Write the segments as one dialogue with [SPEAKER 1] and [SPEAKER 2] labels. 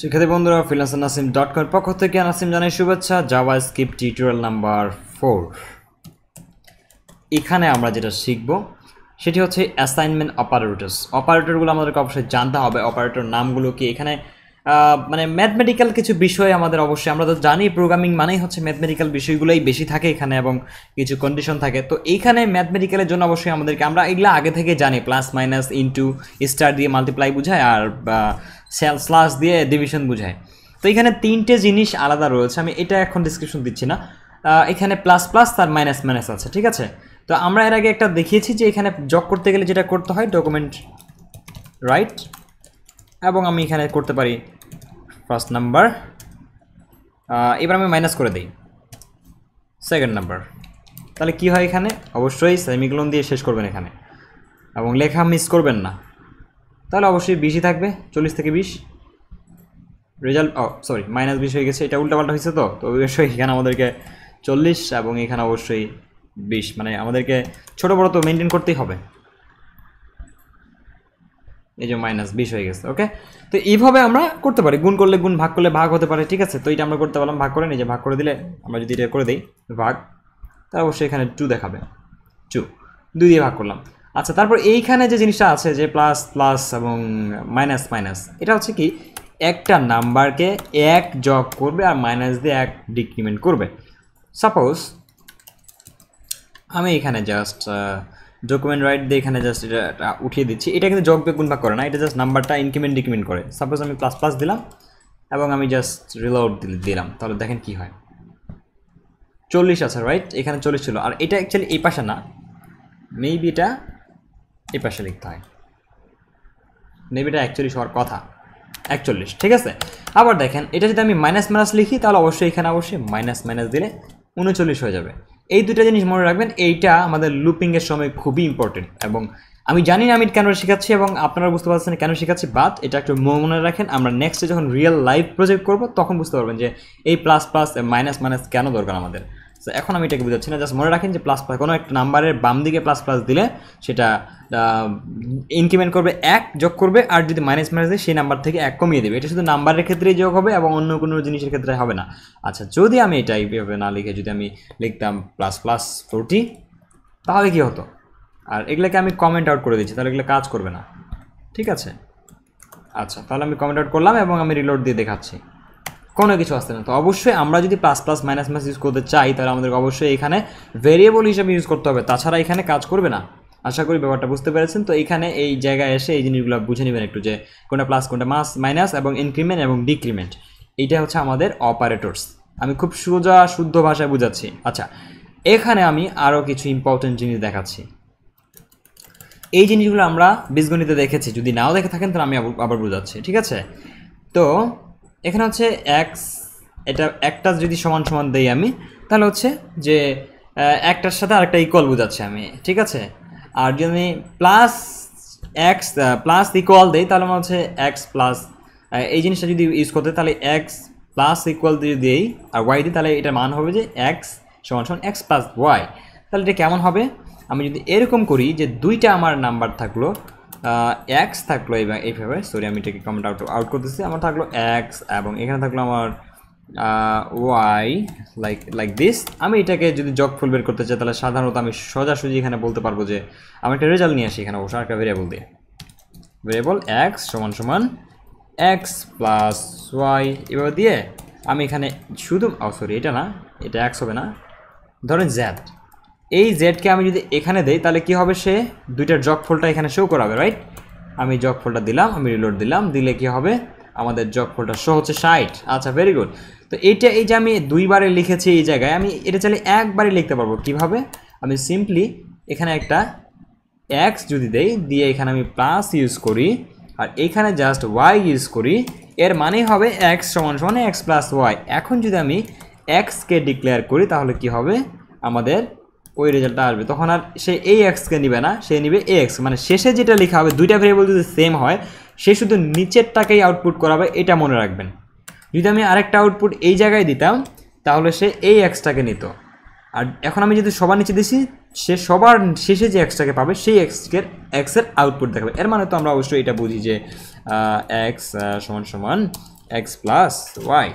[SPEAKER 1] শিক্ষার্থী বন্ধুরা freelancer Nasim dot কমের পক্ষ থেকে নাসিম জানাই শুভেচ্ছা JavaScript tutorial number four এখানে আমরা যেটা শিখব সেটি হচ্ছে অ্যাসাইনমেন্ট অপারেটরস অপারেটরগুলো আমাদেরকে অবশ্যই জানতে হবে অপারেটর নামগুলো কি এখানে মানে ম্যাথমেটিক্যাল কিছু বিষয় আমাদের অবশ্যই আমরা তো জানি প্রোগ্রামিং মানেই হচ্ছে ম্যাথমেটিক্যাল বিষয়গুলোই বেশি থাকে এখানে এবং কিছু কন্ডিশন থাকে তো এইখানে ম্যাথমেটিক্যালের জন্য অবশ্যই আমাদেরকে আমরা এগুলো আগে থেকে জানি প্লাস মাইনাস ইনটু স্টার দিয়ে মাল্টিপ্লাই বোঝায় আর স্লাস দিয়ে ডিভিশন বুঝায় তো এখানে তিনটে জিনিস আলাদা রয়েছে আমি এটা এখন ডিসক্রিপশন দিচ্ছি না এখানে প্লাস প্লাস তার মাইনাস মাইনাস আছে ঠিক আছে তো আমরা এর আগে একটা দেখিয়েছি যে এখানে জব করতে গেলে যেটা করতে হয় ডকুমেন্ট রাইট এবং আমি এখানে করতে পারি ফার্স্ট নাম্বার এবার আমি মাইনাস করে দিই সেকেন্ড নাম্বার তাহলে কি হয় এখানে অবশ্যই সেমিকলন দিয়ে শেষ করবেন এখানে এবং লেখা মিস করবেন না তাহলে অবশ্যই বিশই থাকবে চল্লিশ থেকে বিশ রেজাল্ট ও সরি মাইনাস বিশ হয়ে গেছে এটা উল্টাপাল্টা হয়েছে তো তো অবশ্যই এখানে আমাদেরকে চল্লিশ এবং এখানে অবশ্যই বিশ মানে আমাদেরকে ছোটো বড়ো তো মেনটেন করতেই হবে এই যে মাইনাস বিশ হয়ে গেছে ওকে তো এইভাবে আমরা করতে পারি গুণ করলে গুণ ভাগ করলে ভাগ হতে পারে ঠিক আছে তো এটা আমরা করতে পারলাম ভাগ করে নিজে ভাগ করে দিলে আমরা যদি এটা করে দিই ভাগ তা অবশ্যই এখানে টু দেখাবে টু দুই দিয়ে ভাগ করলাম আচ্ছা তারপর এইখানে যে জিনিসটা আছে যে প্লাস প্লাস এবং মাইনাস মাইনাস এটা হচ্ছে কি একটা নাম্বারকে এক জগ করবে আর মাইনাস দিয়ে এক ডিক্রিমেন্ট করবে সাপোজ আমি এখানে জাস্ট ডকুমেন্ট রাইট দিয়ে এখানে জাস্ট এটা উঠিয়ে দিচ্ছি এটা কিন্তু যোগ বেগুন ভাগ করে না এটা জাস্ট নাম্বারটা ইনক্রিমেন্ট ডিক্রিমেন্ট করে সাপোজ আমি প্লাস প্লাস দিলাম এবং আমি জাস্ট আউট দিলাম তাহলে দেখেন কি হয় চল্লিশ আছে রাইট এখানে চল্লিশ ছিল আর এটা অ্যাকচুয়ালি এই পাশে না মেবি এটা এই পাশে লিখতে হয় মেবি এটা অ্যাকচুয়ালি হওয়ার কথা একচল্লিশ ঠিক আছে আবার দেখেন এটা যদি আমি মাইনাস মাইনাস লিখি তাহলে অবশ্যই এখানে অবশ্যই মাইনাস মাইনাস দিলে উনচল্লিশ হয়ে যাবে এই দুটা জিনিস মনে রাখবেন এইটা আমাদের লুপিংয়ের সময় খুবই ইম্পর্টেন্ট এবং আমি জানি না আমি কেন শেখাচ্ছি এবং আপনারা বুঝতে পারছেন কেন শেখাচ্ছি বাট এটা একটু মনে রাখেন আমরা নেক্সটে যখন রিয়েল লাইফ প্রজেক্ট করব তখন বুঝতে পারবেন যে এই প্লাস প্লাস মাইনাস মাইনাস কেন দরকার আমাদের সো এখন আমি এটাকে বুঝাচ্ছি না জাস্ট মনে রাখেন যে প্লাস প্লাস কোনো একটা নাম্বারের বাম দিকে প্লাস প্লাস দিলে সেটা ইনক্রিমেন্ট করবে এক যোগ করবে আর যদি মাইনাস মাইনাস দেয় সেই নাম্বার থেকে এক কমিয়ে দেবে এটা শুধু নাম্বারের ক্ষেত্রেই যোগ হবে এবং অন্য কোনো জিনিসের ক্ষেত্রে হবে না আচ্ছা যদি আমি এটা এইভাবে না লিখে যদি আমি লিখতাম প্লাস প্লাস ফোরটি তাহলে কী হতো আর এগুলোকে আমি কমেন্ট আউট করে দিচ্ছি তাহলে এগুলো কাজ করবে না ঠিক আছে আচ্ছা তাহলে আমি কমেন্ট আউট করলাম এবং আমি রিলোড দিয়ে দেখাচ্ছি কোনো কিছু আসতে না তো অবশ্যই আমরা যদি plus plus minus minus use করতে চাই তাহলে আমাদেরকে অবশ্যই এখানে ভেরিয়েবল হিসাবে ইউজ করতে হবে তাছাড়া এখানে কাজ করবে না আশা করি ব্যাপারটা বুঝতে পেরেছেন তো এখানে এই জায়গায় এসে এই জিনিসগুলো বুঝে নেবেন একটু যে কোনটা প্লাস কোনটা মাস মাইনাস এবং ইনক্রিমেন্ট এবং ডিক্রিমেন্ট এইটা হচ্ছে আমাদের অপারেটরস আমি খুব সোজা শুদ্ধ ভাষায় বুঝাচ্ছি আচ্ছা এখানে আমি আরও কিছু ইম্পর্টেন্ট জিনিস দেখাচ্ছি এই জিনিসগুলো আমরা বীজগণিতে দেখেছি যদি নাও দেখে থাকেন তাহলে আমি আবার বোঝাচ্ছি ঠিক আছে তো এখানে হচ্ছে এক্স এটা একটা যদি সমান সমান দেই আমি তাহলে হচ্ছে যে একটার সাথে আরেকটা ইকুয়াল বোঝাচ্ছি আমি ঠিক আছে আর যদি আমি প্লাস এক্স প্লাস ইকুয়াল দেই তাহলে আমার হচ্ছে এক্স প্লাস এই জিনিসটা যদি ইউজ করতে তাহলে এক্স প্লাস ইকুয়াল যদি দিই আর ওয়াই দিই তাহলে এটা মান হবে যে এক্স সমান সমান এক্স প্লাস ওয়াই তাহলে এটা কেমন হবে আমি যদি এরকম করি যে দুইটা আমার নাম্বার থাকলো এক্স থাকলো এবং এইভাবে সরি আমি এটাকে কমেন্ট আউট আউট করতেছি আমার থাকলো এক্স এবং এখানে থাকলো আমার ওয়াই লাইক লাইক দিস আমি এটাকে যদি জগ ফুল বের করতে চাই তাহলে সাধারণত আমি সোজাসুজি এখানে বলতে পারবো যে আমি একটা রেজাল্ট নিয়ে আসি এখানে অবশ্য একটা ভেরিয়েবল দিয়ে ভেরিয়েবল এক্স সমান সমান এক্স প্লাস ওয়াই এভাবে দিয়ে আমি এখানে শুধু সরি oh, এটা না এটা এক্স হবে না ধরেন জ্যাড এই জেডকে আমি যদি এখানে দেই তাহলে কি হবে সে দুইটার জগ ফোলটা এখানে শো করাবে রাইট আমি জগ ফোলটা দিলাম আমি রিলোড দিলাম দিলে কি হবে আমাদের জগ ফোলটা শো হচ্ছে সাইট আচ্ছা ভেরি গুড তো এইটা এই যে আমি দুইবারে লিখেছি এই জায়গায় আমি এটা চাইলে একবারে লিখতে পারবো কিভাবে আমি সিম্পলি এখানে একটা এক্স যদি দেই দিয়ে এখানে আমি প্লাস ইউজ করি আর এখানে জাস্ট ওয়াই ইউজ করি এর মানেই হবে এক্স সমান সমান এক্স প্লাস ওয়াই এখন যদি আমি এক্সকে ডিক্লেয়ার করি তাহলে কি হবে আমাদের ওই রেজাল্টটা আসবে তখন আর সে এই এক্সকে নিবে না সে নিবে এ এক্স মানে শেষে যেটা লেখা হবে দুইটা ভেরিয়েবল যদি সেম হয় সে শুধু নিচেরটাকেই আউটপুট করাবে এটা মনে রাখবেন যদি আমি আরেকটা আউটপুট এই জায়গায় দিতাম তাহলে সে এই এক্সটাকে নিত আর এখন আমি যদি সবার নিচে দিছি সে সবার শেষে যে এক্সটাকে পাবে সেই এক্সকের এক্সের আউটপুট দেখাবে এর মানে তো আমরা অবশ্যই এটা বুঝি যে এক্স সমান সমান এক্স প্লাস ওয়াই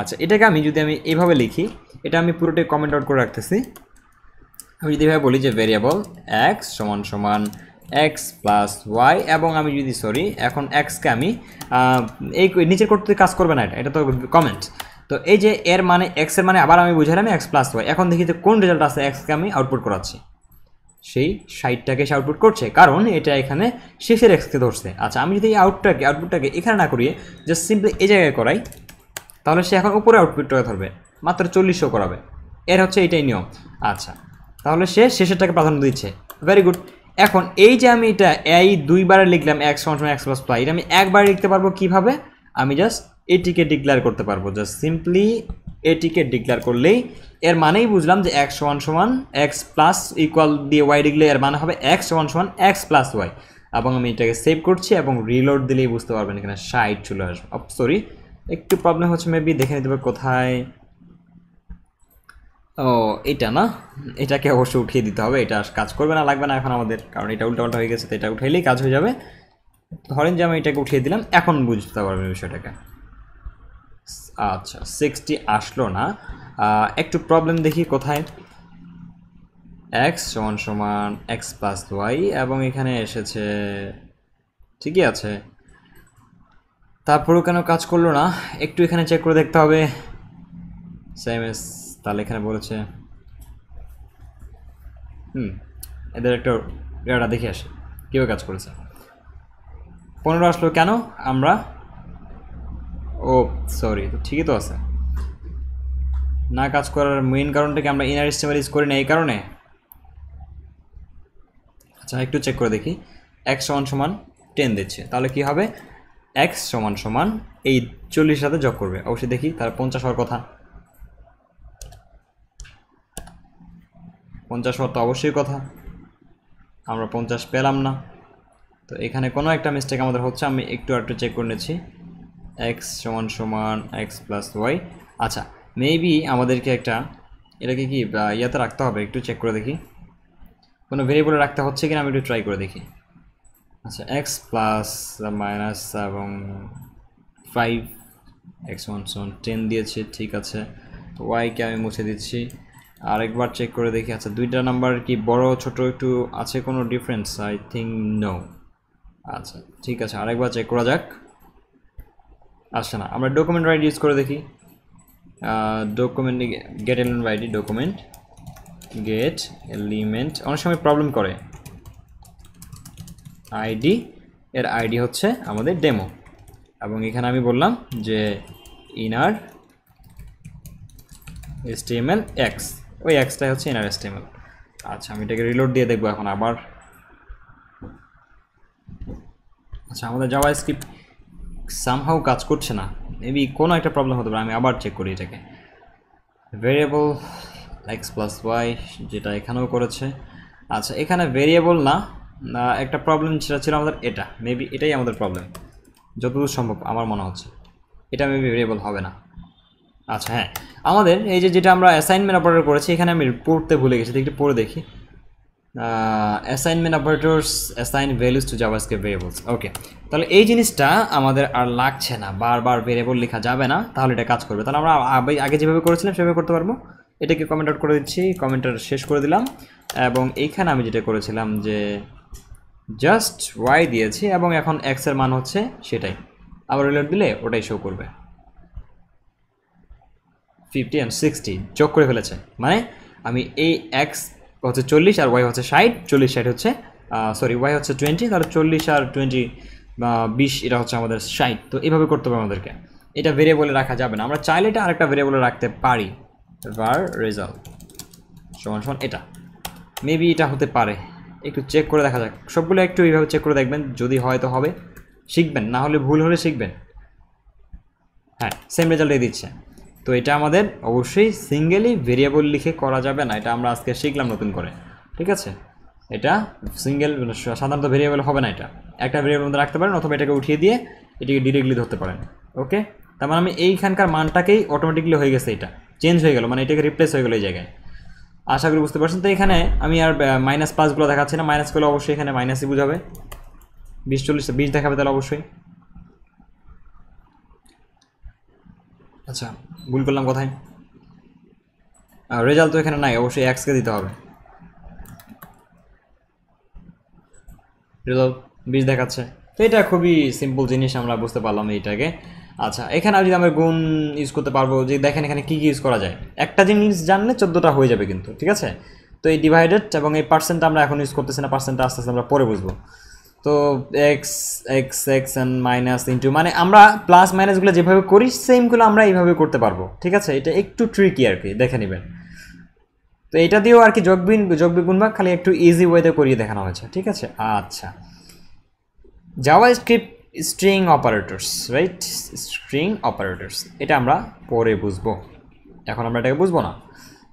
[SPEAKER 1] আচ্ছা এটাকে আমি যদি আমি এভাবে লিখি এটা আমি পুরোটাই কমেন্ট আউট করে রাখতেছি আমি যদি এভাবে বলি যে ভেরিয়েবল এক্স সমান সমান এক্স প্লাস ওয়াই এবং আমি যদি সরি এখন এক্সকে আমি এই নিচের করতে কাজ করবে না এটা এটা তো কমেন্ট তো এই যে এর মানে এক্সের এর মানে আবার আমি বুঝালাম এক্স প্লাস ওয়াই এখন দেখি যে কোন রেজাল্ট আছে এক্সকে আমি আউটপুট করাচ্ছি সেই সাইডটাকে সে আউটপুট করছে কারণ এটা এখানে শেষের এক্সকে ধরছে আচ্ছা আমি যদি এই আউটটাকে আউটপুটটাকে এখানে না করিয়ে জাস্ট সিম্পলি এই জায়গায় করাই তাহলে সে এখন উপরে আউটপুটটা ধরবে মাত্র চল্লিশও করাবে এর হচ্ছে এটাই নিয়ম আচ্ছা তাহলে সে শেষেরটাকে প্রাধান্য দিচ্ছে ভেরি গুড এখন এই যে আমি এটা এই দুইবারে লিখলাম x one x plus y এটা আমি একবার লিখতে পারবো কিভাবে আমি জাস্ট এটিকে ডিক্লেয়ার করতে পারবো জাস্ট সিম্পলি এটিকে ডিক্লেয়ার করলেই এর মানেই বুঝলাম যে এক্স ওয়ান সমান এক্স প্লাস ইকুয়াল দিয়ে ওয়াই লিখলে এর মানে হবে এক্স ওয়ান সমান এক্স প্লাস ওয়াই এবং আমি এটাকে সেভ করছি এবং রিলোড দিলেই বুঝতে পারবেন এখানে সাইড চলে আসবে সরি oh, একটু প্রবলেম হচ্ছে মেবি দেখে নিতে পারবে কোথায় ও এটা না এটাকে অবশ্যই উঠিয়ে দিতে হবে এটা কাজ করবে না লাগবে না এখন আমাদের কারণ এটা উল্টা হয়ে গেছে তো এটা উঠাইলেই কাজ হয়ে যাবে ধরেন যে আমি এটাকে উঠিয়ে দিলাম এখন বুঝতে পারবেন বিষয়টাকে আচ্ছা সিক্সটি আসলো না একটু প্রবলেম দেখি কোথায় এক্স সমান সমান এক্স প্লাস ওয়াই এবং এখানে এসেছে ঠিকই আছে তারপরেও কেন কাজ করলো না একটু এখানে চেক করে দেখতে হবে সেম এস তাহলে এখানে বলেছে হুম এদের একটা ডেটা দেখে আসে কীভাবে কাজ করেছে পনেরো আসলো কেন আমরা ও সরি ঠিকই তো আছে না কাজ করার মেইন কারণটাকে আমরা ইনার স্টেমার ইউজ করি না এই কারণে আচ্ছা একটু চেক করে দেখি এক সমান সমান টেন দিচ্ছে তাহলে কি হবে এক্স সমান সমান এই চল্লিশ সাথে যোগ করবে অবশ্যই দেখি তার পঞ্চাশ হওয়ার কথা পঞ্চাশ হওয়ার তো অবশ্যই কথা আমরা পঞ্চাশ পেলাম না তো এখানে কোনো একটা মিস্টেক আমাদের হচ্ছে আমি একটু একটু চেক করে নিচ্ছি এক্স সমান সমান এক্স প্লাস ওয়াই আচ্ছা মেবি আমাদেরকে একটা এটাকে কি ইয়াতে রাখতে হবে একটু চেক করে দেখি কোনো ভেরিয়েবলে রাখতে হচ্ছে কিনা আমি একটু ট্রাই করে দেখি আচ্ছা এক্স প্লাস মাইনাস এবং five x one seven ten দিয়েছে ঠিক আছে তো ওয়াইকে আমি মুছে দিচ্ছি আর একবার চেক করে দেখি আচ্ছা দুইটা নাম্বার কি বড় ছোট একটু আছে কোনো ডিফারেন্স আই থিঙ্ক নো আচ্ছা ঠিক আছে আরেকবার চেক করা যাক আচ্ছা না আমরা ডকুমেন্ট রাইড ইউজ করে দেখি document get element by ID document get element অনেক সময় প্রবলেম করে আইডি এর আইডি হচ্ছে আমাদের ডেমো এবং এখানে আমি বললাম যে inner S T M L x ওই এক্সটাই হচ্ছে এস এস্টিমেল আচ্ছা আমি এটাকে রিলোড দিয়ে দেখবো এখন আবার আচ্ছা আমাদের যাওয়া স্ক্রিপ্ট সামহাও কাজ করছে না মেবি কোনো একটা প্রবলেম হতে পারে আমি আবার চেক করি এটাকে ভেরিয়েবল এক্স প্লাস ওয়াই যেটা এখানেও করেছে আচ্ছা এখানে ভেরিয়েবল না একটা প্রবলেম সেটা ছিল আমাদের এটা মেবি এটাই আমাদের প্রবলেম যতদূর সম্ভব আমার মনে হচ্ছে এটা মেবি ভেরিয়েবল হবে না আচ্ছা হ্যাঁ আমাদের এই যে যেটা আমরা অ্যাসাইনমেন্ট অপারেটর করেছি এখানে আমি পড়তে ভুলে গেছি একটু পড়ে দেখি assignment operators assign values to JavaScript variables okay তাহলে এই জিনিসটা আমাদের আর লাগছে না বারবার ভেরিয়েবল লেখা যাবে না তাহলে এটা কাজ করবে তাহলে আমরা আগে যেভাবে করেছিলাম সেভাবে করতে পারবো এটাকে কমেন্ট আউট করে দিচ্ছি কমেন্টার শেষ করে দিলাম এবং এইখানে আমি যেটা করেছিলাম যে জাস্ট ওয়াই দিয়েছি এবং এখন এক্সের মান হচ্ছে সেটাই আবার রিলেট দিলে ওটাই শো করবে ফিফটি অ্যান্ড সিক্সটি যোগ করে ফেলেছে মানে আমি এই এক্স হচ্ছে চল্লিশ আর ওয়াই হচ্ছে ষাট চল্লিশ ষাট হচ্ছে সরি ওয়াই হচ্ছে টোয়েন্টি তাহলে চল্লিশ আর টোয়েন্টি বিশ এটা হচ্ছে আমাদের ষাট তো এইভাবে করতে হবে আমাদেরকে এটা ভেরিয়েবলে রাখা যাবে না আমরা চাইলে এটা আরেকটা ভেরিয়েবলে রাখতে পারি ভার রেজাল্ট সমান সমান এটা মেবি এটা হতে পারে একটু চেক করে দেখা যাক সবগুলো একটু এইভাবে চেক করে দেখবেন যদি হয় তো হবে শিখবেন না হলে ভুল হলে শিখবেন হ্যাঁ সেম রেজাল্টই দিচ্ছে তো এটা আমাদের অবশ্যই সিঙ্গেলি ভেরিয়েবল লিখে করা যাবে না এটা আমরা আজকে শিখলাম নতুন করে ঠিক আছে এটা মানে সিঙ্গেল সাধারণত ভেরিয়েবল হবে না এটা একটা ভেরিয়েবল মধ্যে রাখতে পারেন অথবা এটাকে উঠিয়ে দিয়ে এটিকে ডিরেক্টলি ধরতে পারেন ওকে তার মানে আমি এইখানকার মানটাকেই অটোমেটিকলি হয়ে গেছে এটা চেঞ্জ হয়ে গেল মানে এটাকে রিপ্লেস হয়ে গেলো এই জায়গায় আশা করি বুঝতে পারছেন তো এখানে আমি আর মাইনাস পাঁচগুলো দেখাচ্ছি না মাইনাস করলে অবশ্যই এখানে মাইনাসই বুঝাবে বিশ চল্লিশ বিশ দেখাবে তাহলে অবশ্যই আচ্ছা ভুল করলাম কথায় রেজাল্ট তো এখানে নাই অবশ্যই এক্সকে দিতে হবে রেজাল্ট বিশ দেখাচ্ছে তো এটা খুবই সিম্পল জিনিস আমরা বুঝতে পারলাম এইটাকে আচ্ছা এখানে যদি আমরা গুণ ইউজ করতে পারবো যে দেখেন এখানে কী কী ইউজ করা যায় একটা জিনিস জানলে চোদ্দোটা হয়ে যাবে কিন্তু ঠিক আছে তো এই ডিভাইডেড এবং এই পার্সেন্টটা আমরা এখন ইউজ করতেছি না পার্সেন্টটা আস্তে আস্তে আমরা পরে বুঝবো তো x x x and minus into মানে আমরা প্লাস মাইনাসগুলো যেভাবে করি সেমগুলো আমরা এইভাবে করতে পারবো ঠিক আছে এটা একটু ট্রিকি আর কি দেখে নেবেন তো এটা দিয়েও আর কি যোগবিন যোগবিগুণ বা খালি একটু ইজি ওয়েতে করিয়ে দেখানো হয়েছে ঠিক আছে আচ্ছা যাওয়া script string operators right string operators এটা আমরা পরে বুঝবো এখন আমরা এটাকে বুঝবো না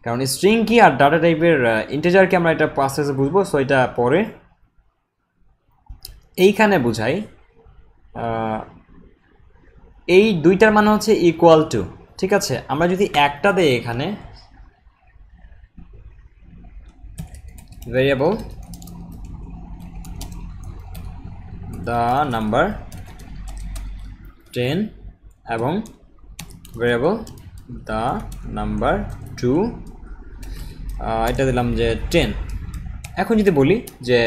[SPEAKER 1] কারণ স্ট্রিং কি আর ডাটা টাইপের ইন্টেজার কি আমরা এটা প্রসেসে বুঝবো সো এটা পরে এইখানে বোঝাই এই দুইটার মানে হচ্ছে ইকুয়াল টু ঠিক আছে আমরা যদি একটা দেই এখানে ভেরিয়েবল দ্য নাম্বার টেন এবং ভেরিয়েবল দ্য নাম্বার টু এটা দিলাম যে টেন এখন যদি বলি যে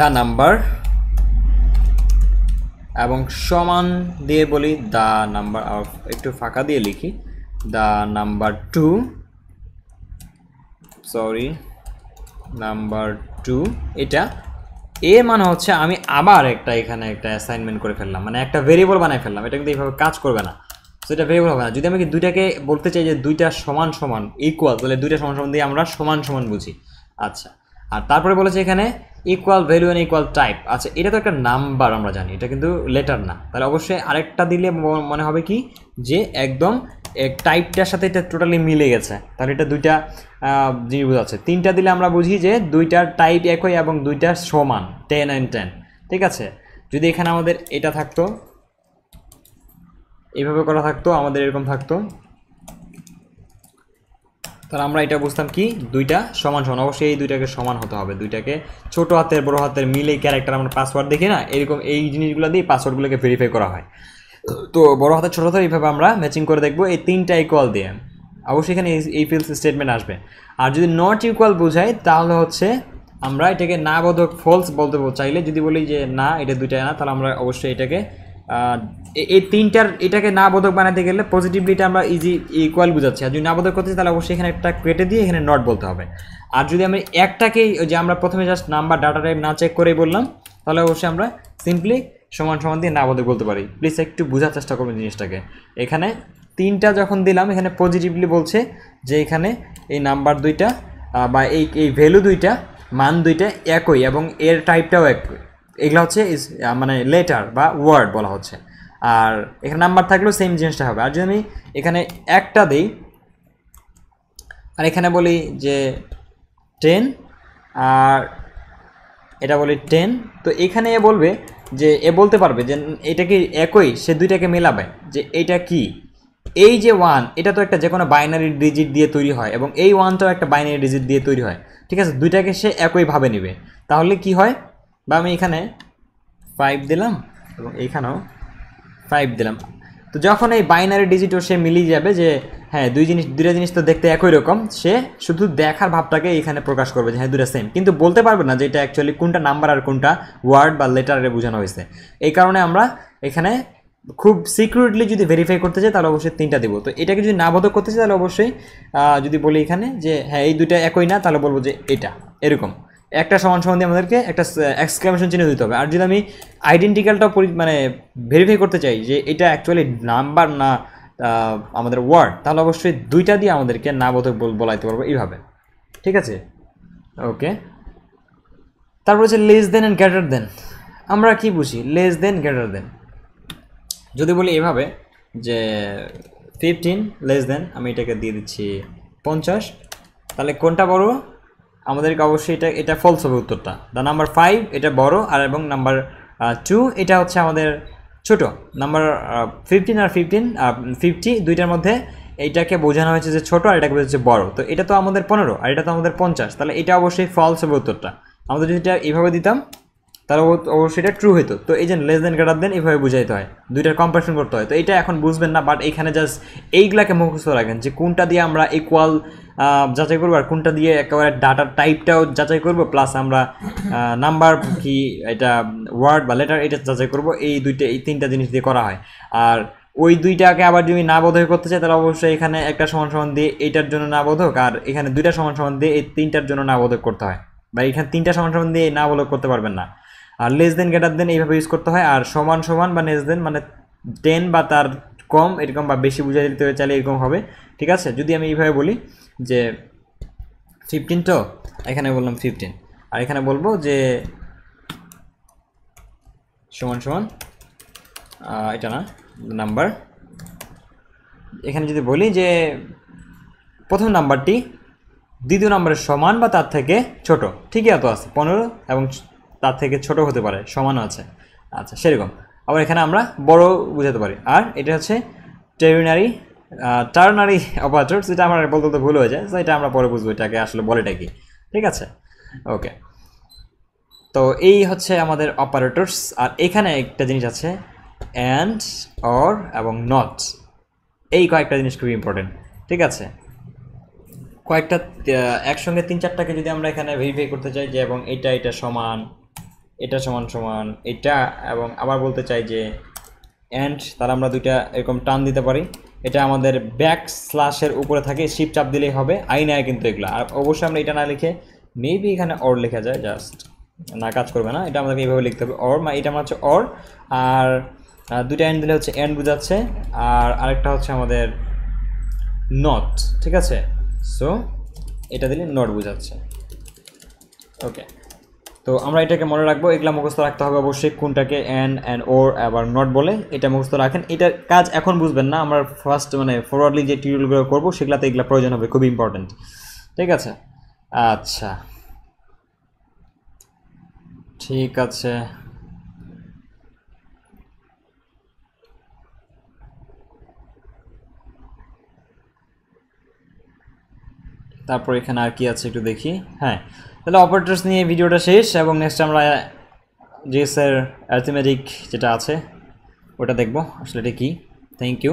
[SPEAKER 1] দ্য নাম্বার এবং সমান দিয়ে বলি দ্য নাম্বার একটু ফাঁকা দিয়ে লিখি the number two sorry number two এটা এ মানে হচ্ছে আমি আবার একটা এখানে একটা অ্যাসাইনমেন্ট করে ফেললাম মানে একটা ভেরিয়েবল বানাই ফেললাম এটা কিন্তু এইভাবে কাজ করবে না তো এটা ভেরিয়েবল হবে না যদি আমি দুইটাকে বলতে চাই যে দুইটা সমান সমান ইকুয়াল তাহলে দুইটা সমান সমান দিয়ে আমরা সমান সমান বুঝি আচ্ছা আর তারপরে বলেছে এখানে equal value and equal type আচ্ছা এটা তো একটা নাম্বার আমরা জানি এটা কিন্তু লেটার না তাহলে অবশ্যই আরেকটা দিলে মনে হবে কি যে একদম টাইপটার সাথে এটা টোটালি মিলে গেছে তাহলে এটা দুইটা জিনিস বোঝাচ্ছে তিনটা দিলে আমরা বুঝি যে দুইটার টাইপ একই এবং দুইটা সমান টেন অ্যান্ড টেন ঠিক আছে যদি এখানে আমাদের এটা থাকতো এইভাবে করা থাকতো আমাদের এরকম থাকতো তাহলে আমরা এটা বুঝতাম কি দুইটা সমান সমান অবশ্যই এই দুইটাকে সমান হতে হবে দুইটাকে ছোট হাতের বড় হাতের মিলে ক্যারেক্টার আমরা পাসওয়ার্ড দেখি না এরকম এই জিনিসগুলো দিয়ে পাসওয়ার্ডগুলোকে ভেরিফাই করা হয় তো বড় হাতের ছোটো হাতের এইভাবে আমরা ম্যাচিং করে দেখবো এই তিনটা ইকুয়াল দিয়ে অবশ্যই এখানে এই ফিলস স্টেটমেন্ট আসবে আর যদি নট ইকুয়াল বোঝাই তাহলে হচ্ছে আমরা এটাকে না বোধক ফলস বলতে চাইলে যদি বলি যে না এটা দুইটা না তাহলে আমরা অবশ্যই এটাকে এই তিনটার এটাকে না বোধক বানাতে গেলে পজিটিভলিটা আমরা ইজি ইকুয়াল বুঝাচ্ছি আর যদি না বোধক করতেছি তাহলে অবশ্যই এখানে একটা কেটে দিয়ে এখানে নট বলতে হবে আর যদি আমি একটাকেই যে আমরা প্রথমে জাস্ট নাম্বার ডাটা টাইপ না চেক করে বললাম তাহলে অবশ্যই আমরা সিম্পলি সমান সমান দিয়ে না বোধক বলতে পারি প্লিজ একটু বোঝার চেষ্টা করবেন জিনিসটাকে এখানে তিনটা যখন দিলাম এখানে পজিটিভলি বলছে যে এখানে এই নাম্বার দুইটা বা এই এই ভ্যালু দুইটা মান দুইটা একই এবং এর টাইপটাও একই এগুলো হচ্ছে ইস মানে লেটার বা ওয়ার্ড বলা হচ্ছে আর এখানে নাম্বার থাকলেও সেম জিনিসটা হবে আর যদি আমি এখানে একটা দিই আর এখানে বলি যে টেন আর এটা বলি টেন তো এখানে এ বলবে যে এ বলতে পারবে যে এটা কি একই সে দুইটাকে মেলাবে যে এটা কি এই যে ওয়ান এটা তো একটা যে কোনো বাইনারি ডিজিট দিয়ে তৈরি হয় এবং এই ওয়ানটাও একটা বাইনারি ডিজিট দিয়ে তৈরি হয় ঠিক আছে দুইটাকে সে একইভাবে নেবে তাহলে কি হয় বা আমি এখানে ফাইভ দিলাম এবং এইখানেও ফাইভ দিলাম তো যখন এই বাইনারি ডিজিটও সে মিলিয়ে যাবে যে হ্যাঁ দুই জিনিস দুইটা জিনিস তো দেখতে একই রকম সে শুধু দেখার ভাবটাকে এখানে প্রকাশ করবে যে হ্যাঁ দুটা সেম কিন্তু বলতে পারবে না যে এটা অ্যাকচুয়ালি কোনটা নাম্বার আর কোনটা ওয়ার্ড বা লেটারে বোঝানো হয়েছে এই কারণে আমরা এখানে খুব সিকিউরিটলি যদি ভেরিফাই করতে চাই তাহলে অবশ্যই তিনটা দেবো তো এটাকে যদি না করতে চাই তাহলে অবশ্যই যদি বলি এখানে যে হ্যাঁ এই দুটা একই না তাহলে বলবো যে এটা এরকম একটা সমান সমান দিয়ে আমাদেরকে একটা এক্সক্লামেশন চিহ্ন দিতে হবে আর যদি আমি আইডেন্টিক্যালটা মানে ভেরিফাই করতে চাই যে এটা অ্যাকচুয়ালি নাম্বার না আমাদের ওয়ার্ড তাহলে অবশ্যই দুইটা দিয়ে আমাদেরকে না বোধক বলাইতে পারবো এইভাবে ঠিক আছে ওকে তারপর হচ্ছে less than and greater than আমরা কি বুঝি লেস দেন গ্রেটার দেন যদি বলি এভাবে যে ফিফটিন লেস দেন আমি এটাকে দিয়ে দিচ্ছি পঞ্চাশ তাহলে কোনটা বড়ো আমাদেরকে অবশ্যই এটা এটা ফলস হবে উত্তরটা দা নাম্বার ফাইভ এটা বড় আর এবং নাম্বার টু এটা হচ্ছে আমাদের ছোট নাম্বার ফিফটিন আর ফিফটিন ফিফটি দুইটার মধ্যে এইটাকে বোঝানো হয়েছে যে ছোট আর এটাকে বোঝাচ্ছে বড় তো এটা তো আমাদের পনেরো আর এটা তো আমাদের পঞ্চাশ তাহলে এটা অবশ্যই ফলস হবে উত্তরটা আমাদের যদি এটা এইভাবে দিতাম তাহলে অবশ্যই এটা ট্রু হইতো তো এই যে লেস দেন গ্রেটার দেন এইভাবে বুঝাইতে হয় দুইটার কম্পারিশন করতে হয় তো এটা এখন বুঝবেন না বাট এইখানে জাস্ট এইগুলাকে মুখস্থ রাখেন যে কোনটা দিয়ে আমরা ইকুয়াল যাচাই করবো আর কোনটা দিয়ে একেবারে ডাটার টাইপটাও যাচাই করব প্লাস আমরা নাম্বার কি এটা ওয়ার্ড বা লেটার এটা যাচাই করব এই দুইটা এই তিনটা জিনিস দিয়ে করা হয় আর ওই দুইটাকে আবার যদি না বোধক করতে চাই তাহলে অবশ্যই এখানে একটা সমান সমান দিয়ে এইটার জন্য না বোধক আর এখানে দুইটা সমান সমান দিয়ে এই তিনটার জন্য না বোধক করতে হয় বা এখানে তিনটা সমান সমান দিয়ে না বোধক করতে পারবেন না আর লেস দেন গ্রেটার দেন এইভাবে ইউজ করতে হয় আর সমান সমান বা লেস দেন মানে টেন বা তার কম এরকম বা বেশি বুঝাই দিতে চাইলে এরকম হবে ঠিক আছে যদি আমি এইভাবে বলি যে ফিফটিন তো এখানে বললাম ফিফটিন আর এখানে বলবো যে সমান সমান এটা না নাম্বার এখানে যদি বলি যে প্রথম নাম্বারটি দ্বিতীয় নাম্বারের সমান বা তার থেকে ছোট ঠিকই এত আছে পনেরো এবং তার থেকে ছোট হতে পারে সমানও আছে আচ্ছা সেরকম আবার এখানে আমরা বড় বুঝাতে পারি আর এটা হচ্ছে টেরিনারি টার্নারি অপারেটর যেটা আমার বলতে বলতে ভুল হয়ে যায় এটা আমরা পরে বুঝবো এটাকে আসলে বলেটা কি ঠিক আছে ওকে তো এই হচ্ছে আমাদের অপারেটরস আর এখানে একটা জিনিস আছে অ্যান্ড অর এবং নট এই কয়েকটা জিনিস খুবই ইম্পর্টেন্ট ঠিক আছে কয়েকটা একসঙ্গে তিন চারটাকে যদি আমরা এখানে ভেরিফাই করতে চাই যে এবং এটা এটা সমান এটা সমান সমান এটা এবং আবার বলতে চাই যে অ্যান্ড তারা আমরা দুইটা এরকম টান দিতে পারি এটা আমাদের ব্যাক স্লাশের উপরে থাকে শিপ চাপ দিলেই হবে আই নেয় কিন্তু এগুলো আর অবশ্যই আমরা এটা না লিখে মেবি এখানে অর লেখা যায় জাস্ট না কাজ করবে না এটা আমাদেরকে এইভাবে লিখতে হবে অর এটা আমার মানে হচ্ছে অর আর দুইটা অ্যান্ড দিলে হচ্ছে অ্যান্ড বোঝাচ্ছে আর আরেকটা হচ্ছে আমাদের নট ঠিক আছে সো এটা দিলে নট বোঝাচ্ছে ওকে তো আমরা এটাকে মনে রাখবো এগুলা মুখস্থ রাখতে হবে অবশ্যই কোনটাকে অ্যান অ্যান্ড ওর আবার নট বলে এটা মুখস্থ রাখেন এটার কাজ এখন বুঝবেন না আমরা ফার্স্ট মানে ফরওয়ার্ডলি যে টিউটোরিয়ালগুলো করবো সেগুলাতে এগুলো প্রয়োজন হবে খুব ইম্পর্টেন্ট ঠিক আছে আচ্ছা ঠিক আছে তারপর এখানে আর কি আছে একটু দেখি হ্যাঁ তাহলে অপারেটার্স নিয়ে ভিডিওটা শেষ এবং নেক্সট আমরা জিএসের অ্যাথমেটিক যেটা আছে ওটা দেখব আসলে এটা কী থ্যাংক ইউ